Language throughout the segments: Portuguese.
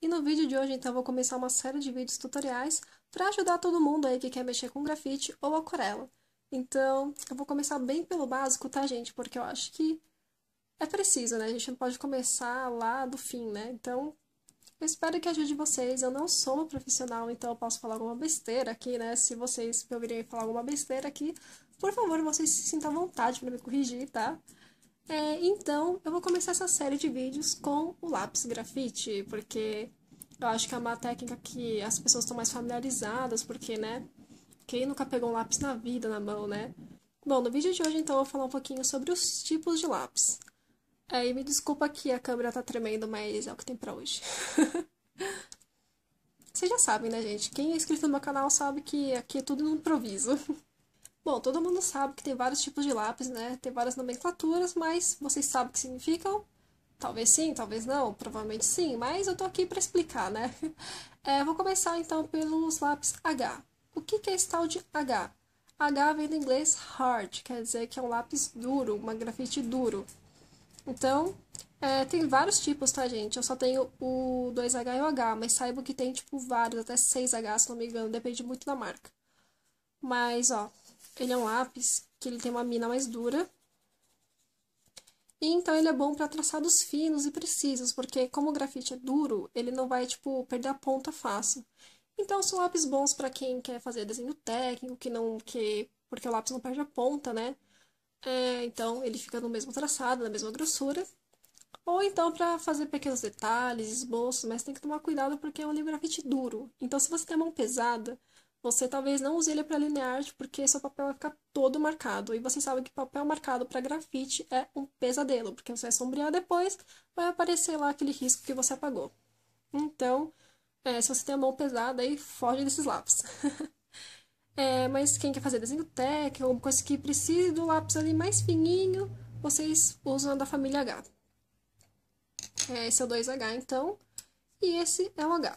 E no vídeo de hoje, então, vou começar uma série de vídeos tutoriais para ajudar todo mundo aí que quer mexer com grafite ou aquarela. Então, eu vou começar bem pelo básico, tá, gente? Porque eu acho que é preciso, né? A gente não pode começar lá do fim, né? Então, eu espero que ajude vocês. Eu não sou uma profissional, então eu posso falar alguma besteira aqui, né? Se vocês me ouvirem falar alguma besteira aqui, por favor, vocês se sintam à vontade para me corrigir, tá? É, então, eu vou começar essa série de vídeos com o lápis grafite, porque eu acho que é uma técnica que as pessoas estão mais familiarizadas, porque, né? Quem nunca pegou um lápis na vida na mão, né? Bom, no vídeo de hoje, então, eu vou falar um pouquinho sobre os tipos de lápis. Aí, me desculpa que a câmera tá tremendo, mas é o que tem pra hoje. Vocês já sabem, né, gente? Quem é inscrito no meu canal sabe que aqui é tudo no improviso. Bom, todo mundo sabe que tem vários tipos de lápis, né? Tem várias nomenclaturas, mas vocês sabem o que significam? Talvez sim, talvez não, provavelmente sim, mas eu tô aqui para explicar, né? É, vou começar então pelos lápis H. O que, que é esse tal de H? H vem do inglês hard, quer dizer que é um lápis duro, uma grafite duro. Então, é, tem vários tipos, tá, gente? Eu só tenho o 2H e o H, mas saiba que tem, tipo, vários, até 6H, se não me engano, depende muito da marca. Mas, ó, ele é um lápis que ele tem uma mina mais dura. E então ele é bom para traçados finos e precisos, porque como o grafite é duro, ele não vai tipo perder a ponta fácil. Então são lápis bons para quem quer fazer desenho técnico, que não que porque o lápis não perde a ponta, né? É, então ele fica no mesmo traçado, na mesma grossura. Ou então para fazer pequenos detalhes, esboços, mas tem que tomar cuidado porque é um grafite duro. Então se você tem a mão pesada, você talvez não use ele para linear porque seu papel vai ficar todo marcado. E você sabe que papel marcado para grafite é um pesadelo, porque você vai sombrear depois, vai aparecer lá aquele risco que você apagou. Então, é, se você tem a mão pesada, aí foge desses lápis. é, mas quem quer fazer desenho técnico, alguma coisa que precise do lápis ali mais fininho, vocês usam da família H. É, esse é o 2H, então, e esse é o H.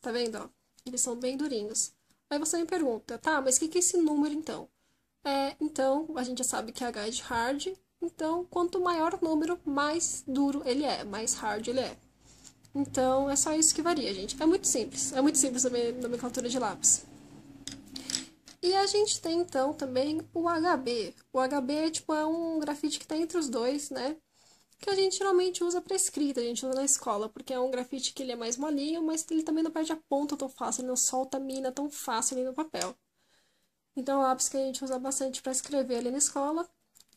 Tá vendo, ó? Eles são bem durinhos. Aí você me pergunta, tá, mas o que, que é esse número então? É, então, a gente já sabe que é H é de hard, então quanto maior o número, mais duro ele é, mais hard ele é. Então, é só isso que varia, gente. É muito simples, é muito simples a nomenclatura de lápis. E a gente tem então também o HB. O HB é, tipo, é um grafite que está entre os dois, né? que a gente geralmente usa para escrita, a gente usa na escola, porque é um grafite que ele é mais molinho, mas ele também não perde a ponta tão fácil, ele não solta a mina tão fácil ali no papel. Então, é um lápis que a gente usa bastante para escrever ali na escola.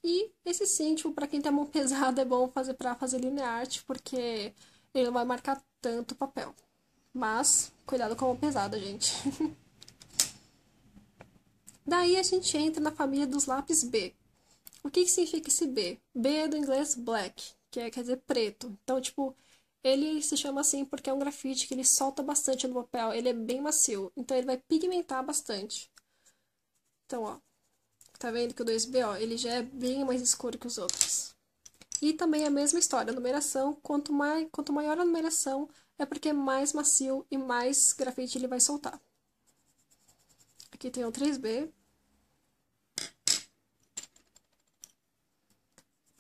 E esse sim, para quem tem a mão pesada, é bom fazer para fazer linear arte, porque ele não vai marcar tanto o papel. Mas, cuidado com a mão pesada, gente. Daí a gente entra na família dos lápis B, o que, que significa esse B? B é do inglês black, que é, quer dizer preto. Então, tipo, ele se chama assim porque é um grafite que ele solta bastante no papel, ele é bem macio. Então, ele vai pigmentar bastante. Então, ó, tá vendo que o 2B, ó, ele já é bem mais escuro que os outros. E também a mesma história, a numeração, quanto, mai, quanto maior a numeração, é porque é mais macio e mais grafite ele vai soltar. Aqui tem o 3B,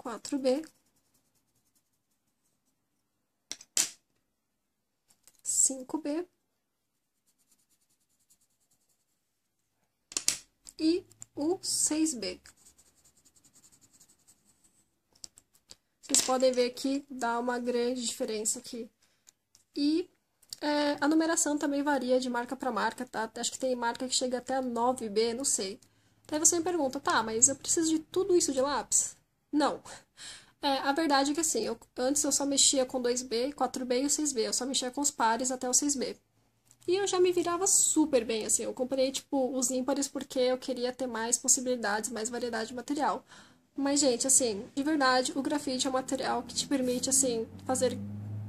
quatro b cinco b e o seis b Vocês podem ver que dá uma grande diferença aqui. E é, a numeração também varia de marca para marca, tá? Acho que tem marca que chega até a 9B, não sei. Aí você me pergunta, tá, mas eu preciso de tudo isso de lápis? Não. É, a verdade é que assim, eu, antes eu só mexia com 2B, 4B e 6B. Eu só mexia com os pares até o 6B. E eu já me virava super bem, assim. Eu comprei, tipo, os ímpares porque eu queria ter mais possibilidades, mais variedade de material. Mas, gente, assim, de verdade, o grafite é um material que te permite, assim, fazer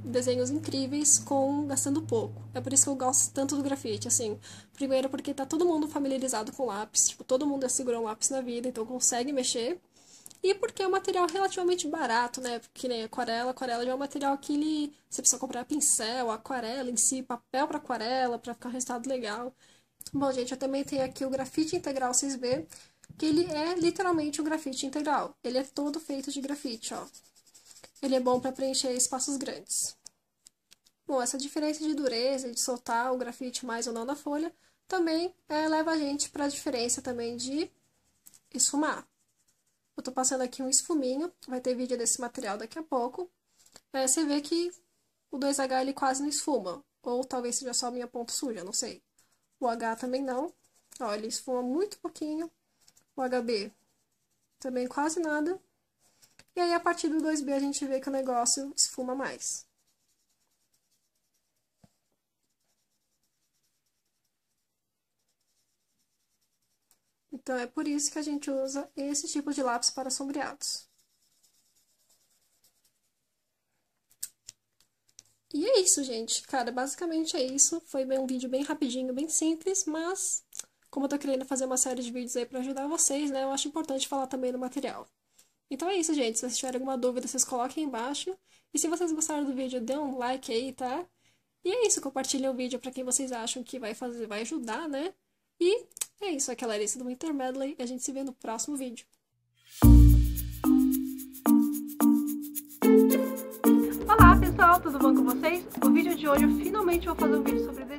desenhos incríveis com gastando pouco. É por isso que eu gosto tanto do grafite, assim. Primeiro porque tá todo mundo familiarizado com lápis, tipo, todo mundo já segurou um lápis na vida, então consegue mexer. E porque é um material relativamente barato, né? Que nem aquarela, aquarela já é um material que ele, você precisa comprar pincel, aquarela em si, papel para aquarela, para ficar um resultado legal. Bom, gente, eu também tenho aqui o grafite integral 6B, que ele é literalmente o grafite integral. Ele é todo feito de grafite, ó. Ele é bom para preencher espaços grandes. Bom, essa diferença de dureza de soltar o grafite mais ou não na folha também é, leva a gente para a diferença também de esfumar. Eu tô passando aqui um esfuminho, vai ter vídeo desse material daqui a pouco. É, você vê que o 2H ele quase não esfuma, ou talvez seja só minha ponta suja, não sei. O H também não, ó, ele esfuma muito pouquinho. O HB também quase nada. E aí, a partir do 2B, a gente vê que o negócio esfuma mais. Então, é por isso que a gente usa esse tipo de lápis para sombreados. E é isso, gente. Cara, basicamente é isso. Foi um vídeo bem rapidinho, bem simples, mas como eu tô querendo fazer uma série de vídeos aí para ajudar vocês, né, eu acho importante falar também do material. Então é isso, gente. Se vocês tiverem alguma dúvida, vocês coloquem aí embaixo. E se vocês gostaram do vídeo, dê um like aí, tá? E é isso, compartilhem o vídeo para quem vocês acham que vai fazer, vai ajudar, né? E e é isso, aqui é a Larissa do Winter Medley e a gente se vê no próximo vídeo. Olá pessoal, tudo bom com vocês? O vídeo de hoje eu finalmente vou fazer um vídeo sobre